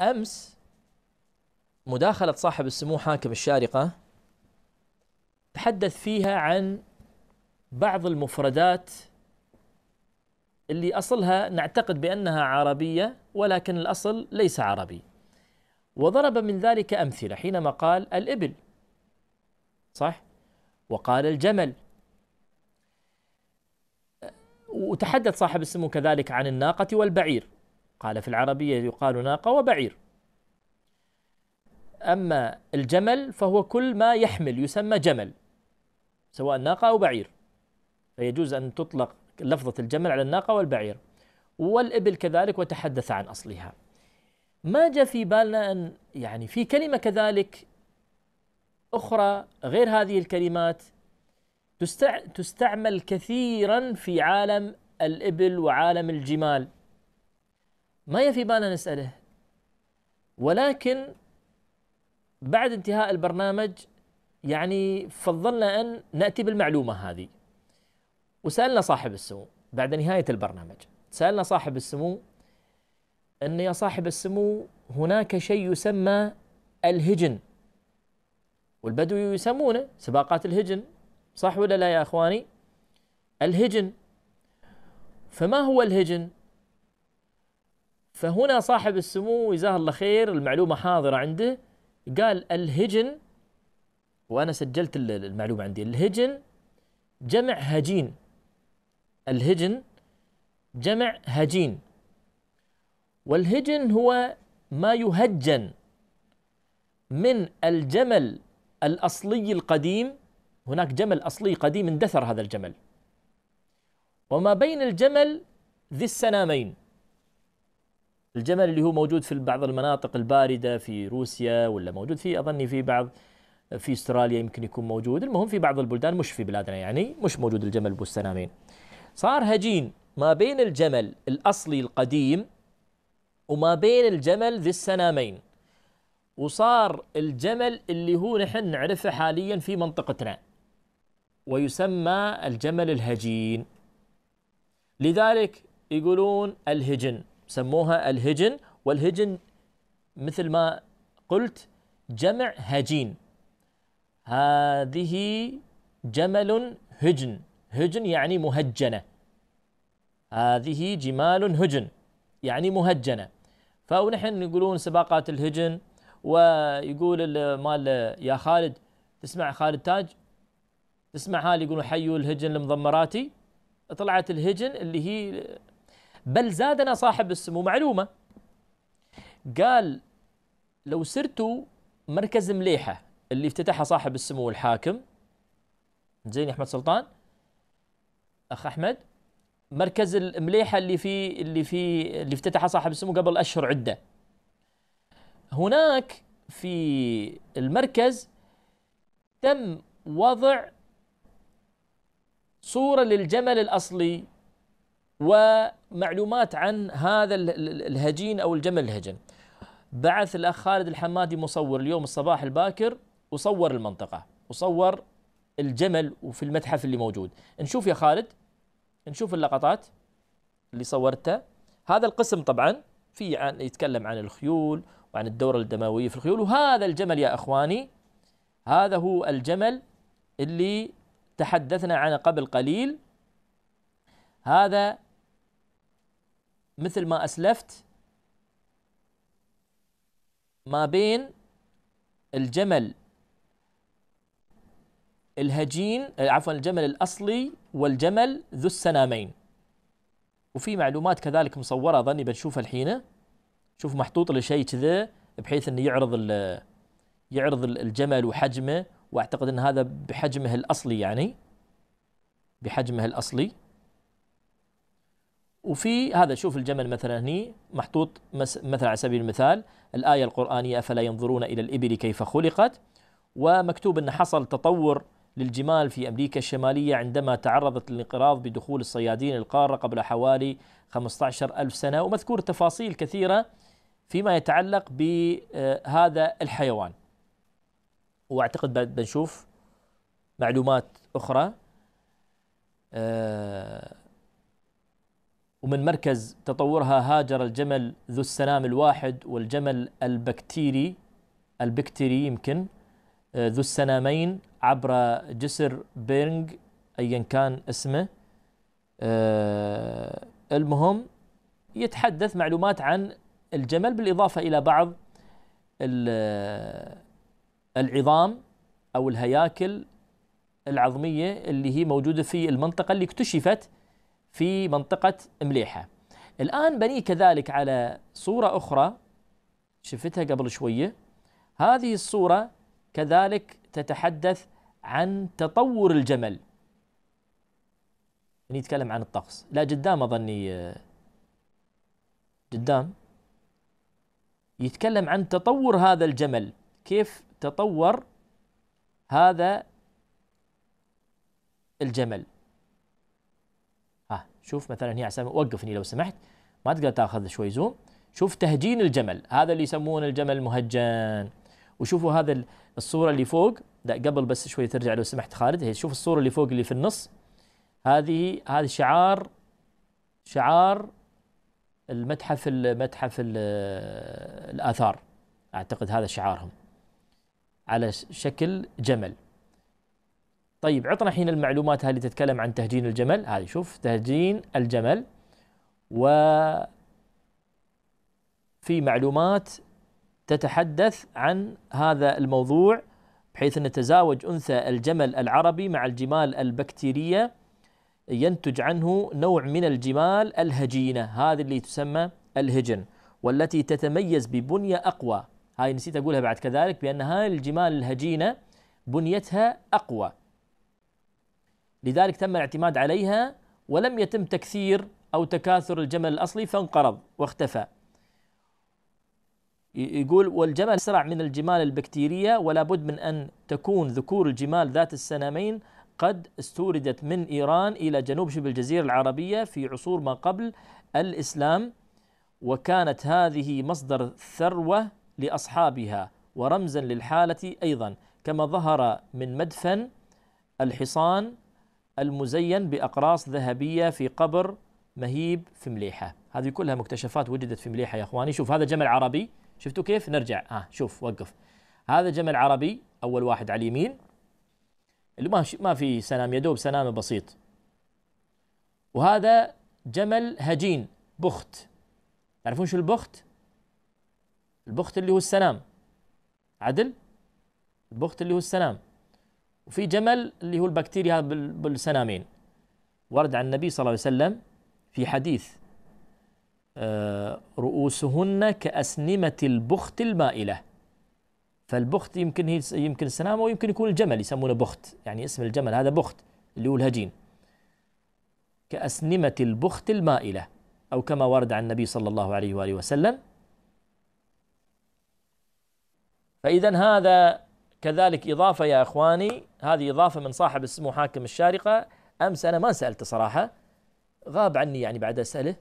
امس مداخله صاحب السمو حاكم الشارقه تحدث فيها عن بعض المفردات اللي اصلها نعتقد بانها عربيه ولكن الاصل ليس عربي وضرب من ذلك امثله حينما قال الابل صح وقال الجمل أه، وتحدث صاحب السمو كذلك عن الناقه والبعير قال في العربية يقال ناقة وبعير أما الجمل فهو كل ما يحمل يسمى جمل سواء ناقة أو بعير فيجوز أن تطلق لفظة الجمل على الناقة والبعير والإبل كذلك وتحدث عن أصلها ما جاء في بالنا أن يعني في كلمة كذلك أخرى غير هذه الكلمات تستعمل كثيرا في عالم الإبل وعالم الجمال ما يفي بالنا نسأله ولكن بعد انتهاء البرنامج يعني فضلنا أن نأتي بالمعلومة هذه وسألنا صاحب السمو بعد نهاية البرنامج سألنا صاحب السمو أن يا صاحب السمو هناك شيء يسمى الهجن والبدو يسمونه سباقات الهجن صح ولا لا يا اخواني؟ الهجن فما هو الهجن؟ فهنا صاحب السمو جزاه الله خير المعلومة حاضرة عنده قال الهجن وأنا سجلت المعلومة عندي الهجن جمع هجين الهجن جمع هجين والهجن هو ما يهجن من الجمل الأصلي القديم هناك جمل أصلي قديم اندثر هذا الجمل وما بين الجمل ذي السنامين الجمل اللي هو موجود في بعض المناطق البارده في روسيا ولا موجود في اظني في بعض في استراليا يمكن يكون موجود المهم في بعض البلدان مش في بلادنا يعني مش موجود الجمل بوستنامين صار هجين ما بين الجمل الاصلي القديم وما بين الجمل ذي السنامين وصار الجمل اللي هو نحن نعرفه حاليا في منطقتنا ويسمى الجمل الهجين لذلك يقولون الهجن سموها الهجن والهجن مثل ما قلت جمع هجين هذه جمل هجن هجن يعني مهجنة هذه جمال هجن يعني مهجنة فنحن يقولون سباقات الهجن ويقول مال يا خالد تسمع خالد تاج تسمع هالي يقولون حيوا الهجن المضمراتي طلعت الهجن اللي هي بل زادنا صاحب السمو معلومة قال لو سرتوا مركز مليحة اللي افتتحها صاحب السمو الحاكم زين أحمد سلطان أخ أحمد مركز المليحة اللي في اللي في اللي افتتحها صاحب السمو قبل أشهر عدة هناك في المركز تم وضع صورة للجمل الأصلي ومعلومات عن هذا الهجين أو الجمل الهجن بعث الأخ خالد الحمادي مصور اليوم الصباح الباكر وصور المنطقة وصور الجمل وفي المتحف اللي موجود نشوف يا خالد نشوف اللقطات اللي صورتها هذا القسم طبعا في عن يتكلم عن الخيول وعن الدورة الدموية في الخيول وهذا الجمل يا إخواني هذا هو الجمل اللي تحدثنا عنه قبل قليل هذا مثل ما أسلفت ما بين الجمل الهجين عفوا الجمل الأصلي والجمل ذو السنامين وفي معلومات كذلك مصورة ظني بنشوفها الحين شوف محطوط له شيء كذا بحيث انه يعرض يعرض الجمل وحجمه واعتقد ان هذا بحجمه الاصلي يعني بحجمه الاصلي وفي هذا شوف الجمل مثلا هني محطوط مثلا على سبيل المثال الآية القرآنية أفلا ينظرون إلى الإبل كيف خلقت ومكتوب أن حصل تطور للجمال في أمريكا الشمالية عندما تعرضت للانقراض بدخول الصيادين القارة قبل حوالي 15 ألف سنة ومذكور تفاصيل كثيرة فيما يتعلق بهذا آه، الحيوان واعتقد بنشوف معلومات أخرى آه، ومن مركز تطورها هاجر الجمل ذو السنام الواحد والجمل البكتيري البكتيري يمكن آه، ذو السنامين عبر جسر بيرنغ ايا كان اسمه آه، المهم يتحدث معلومات عن الجمل بالاضافه الى بعض آه، العظام او الهياكل العظميه اللي هي موجوده في المنطقه اللي اكتشفت في منطقة مليحة الآن بني كذلك على صورة أخرى شفتها قبل شوية هذه الصورة كذلك تتحدث عن تطور الجمل يعني يتكلم عن الطقس لا قدام أظني قدام يتكلم عن تطور هذا الجمل كيف تطور هذا الجمل ها شوف مثلا هي عسام وقفني لو سمحت ما تقدر تاخذ شوي زوم شوف تهجين الجمل هذا اللي يسمونه الجمل المهجن وشوفوا هذا الصوره اللي فوق لا قبل بس شوي ترجع لو سمحت خالد هي شوف الصوره اللي فوق اللي في النص هذه هذا شعار شعار المتحف المتحف الاثار اعتقد هذا شعارهم على شكل جمل طيب عطنا حين المعلومات اللي تتكلم عن تهجين الجمل هذه شوف تهجين الجمل و في معلومات تتحدث عن هذا الموضوع بحيث ان تزاوج انثى الجمل العربي مع الجمال البكتيريه ينتج عنه نوع من الجمال الهجينه هذه اللي تسمى الهجن والتي تتميز ببنيه اقوى هاي نسيت اقولها بعد كذلك بان هاي الجمال الهجينه بنيتها اقوى لذلك تم الاعتماد عليها ولم يتم تكثير أو تكاثر الجمل الأصلي فانقرض واختفى يقول والجمل أسرع من الجمال البكتيرية ولا بد من أن تكون ذكور الجمال ذات السنامين قد استوردت من إيران إلى جنوب شبه الجزيرة العربية في عصور ما قبل الإسلام وكانت هذه مصدر ثروة لأصحابها ورمزا للحالة أيضا كما ظهر من مدفن الحصان المزين بأقراص ذهبية في قبر مهيب في مليحة هذه كلها مكتشفات وجدت في مليحة يا إخواني شوف هذا جمل عربي شفتوا كيف نرجع ها آه، شوف وقف هذا جمل عربي أول واحد على اليمين اللي ما ما في سنام يدوب سنامه بسيط وهذا جمل هجين بخت تعرفون شو البخت البخت اللي هو السنام عدل البخت اللي هو السنام وفي جمل اللي هو البكتيريا بالسنامين ورد عن النبي صلى الله عليه وسلم في حديث آه، رؤوسهن كأسنمة البخت المائلة فالبخت يمكن هي يمكن السنامة ويمكن يكون الجمل يسمونه بخت يعني اسم الجمل هذا بخت اللي هو الهجين كأسنمة البخت المائلة أو كما ورد عن النبي صلى الله عليه وآله وسلم فإذا هذا كذلك إضافة يا إخواني هذه إضافة من صاحب السمو حاكم الشارقة أمس أنا ما سألته صراحة غاب عني يعني بعد أسأله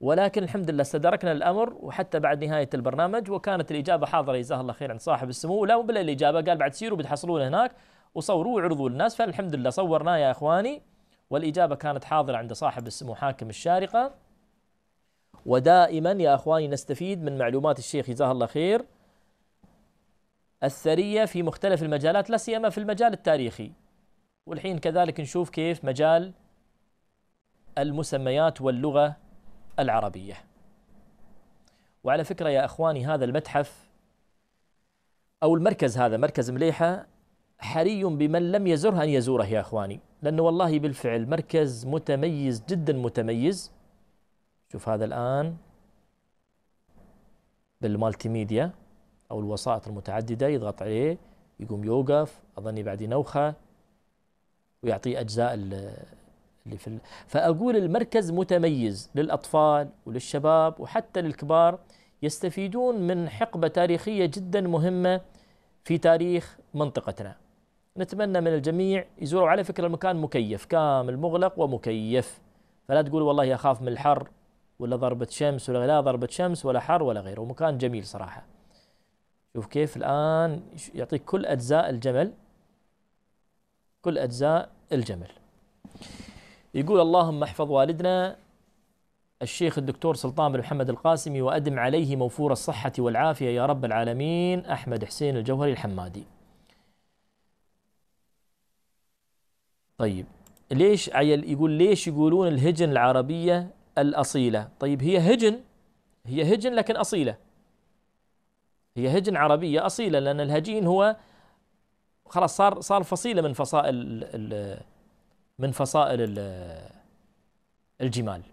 ولكن الحمد لله استدركنا الأمر وحتى بعد نهاية البرنامج وكانت الإجابة حاضرة جزاه الله خير عند صاحب السمو لا بلا الإجابة قال بعد سيروا بتحصلون هناك وصوروا وعرضوا للناس فالحمد لله صورناه يا إخواني والإجابة كانت حاضرة عند صاحب السمو حاكم الشارقة ودائما يا اخواني نستفيد من معلومات الشيخ جزاه الله خير الثريه في مختلف المجالات لا سيما في المجال التاريخي والحين كذلك نشوف كيف مجال المسميات واللغه العربيه وعلى فكره يا اخواني هذا المتحف او المركز هذا مركز مليحه حري بمن لم يزره ان يزوره يا اخواني لانه والله بالفعل مركز متميز جدا متميز شوف هذا الان بالمالتي ميديا او الوسائط المتعدده يضغط عليه يقوم يوقف اظني بعد نوخه ويعطيه اجزاء اللي في فاقول المركز متميز للاطفال وللشباب وحتى للكبار يستفيدون من حقبه تاريخيه جدا مهمه في تاريخ منطقتنا. نتمنى من الجميع يزوروا على فكره المكان مكيف كامل مغلق ومكيف فلا تقول والله اخاف من الحر ولا ضربه شمس ولا لا ضربه شمس ولا حر ولا غيره مكان جميل صراحه. شوف كيف الآن يعطيك كل أجزاء الجمل كل أجزاء الجمل يقول اللهم احفظ والدنا الشيخ الدكتور سلطان بن محمد القاسمي وأدم عليه موفور الصحة والعافية يا رب العالمين أحمد حسين الجوهري الحمادي طيب ليش عيل يقول ليش يقولون الهجن العربية الأصيلة طيب هي هجن هي هجن لكن أصيلة هي هجن عربية أصيلة لأن الهجين هو خلاص صار صار فصيلة من فصائل من فصائل الجمال